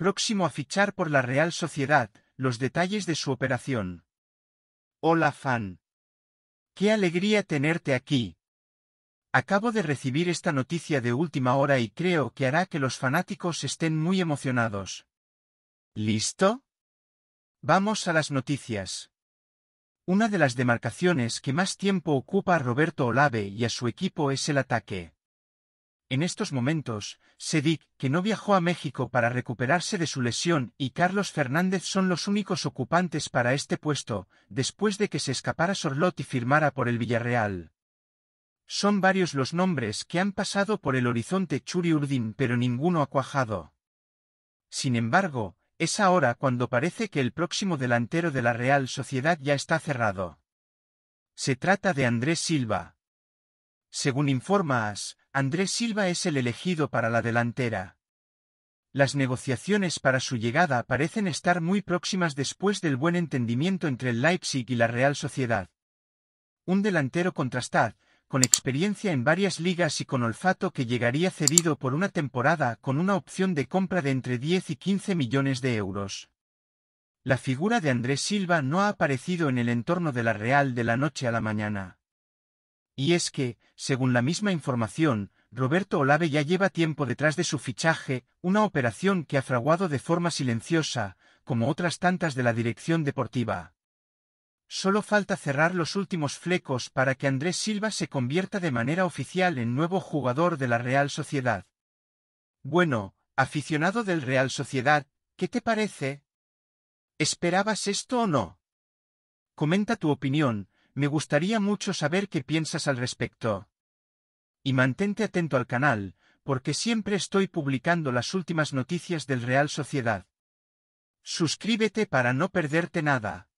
próximo a fichar por la Real Sociedad, los detalles de su operación. Hola fan. Qué alegría tenerte aquí. Acabo de recibir esta noticia de última hora y creo que hará que los fanáticos estén muy emocionados. ¿Listo? Vamos a las noticias. Una de las demarcaciones que más tiempo ocupa a Roberto Olave y a su equipo es el ataque. En estos momentos, Sedic, que no viajó a México para recuperarse de su lesión, y Carlos Fernández son los únicos ocupantes para este puesto, después de que se escapara Sorlot y firmara por el Villarreal. Son varios los nombres que han pasado por el horizonte Churi Urdin pero ninguno ha cuajado. Sin embargo, es ahora cuando parece que el próximo delantero de la Real Sociedad ya está cerrado. Se trata de Andrés Silva. Según informa AS, Andrés Silva es el elegido para la delantera. Las negociaciones para su llegada parecen estar muy próximas después del buen entendimiento entre el Leipzig y la Real Sociedad. Un delantero contrastad, con experiencia en varias ligas y con olfato que llegaría cedido por una temporada con una opción de compra de entre 10 y 15 millones de euros. La figura de Andrés Silva no ha aparecido en el entorno de la Real de la noche a la mañana. Y es que, según la misma información, Roberto Olave ya lleva tiempo detrás de su fichaje, una operación que ha fraguado de forma silenciosa, como otras tantas de la dirección deportiva. Solo falta cerrar los últimos flecos para que Andrés Silva se convierta de manera oficial en nuevo jugador de la Real Sociedad. Bueno, aficionado del Real Sociedad, ¿qué te parece? ¿Esperabas esto o no? Comenta tu opinión, me gustaría mucho saber qué piensas al respecto. Y mantente atento al canal, porque siempre estoy publicando las últimas noticias del Real Sociedad. Suscríbete para no perderte nada.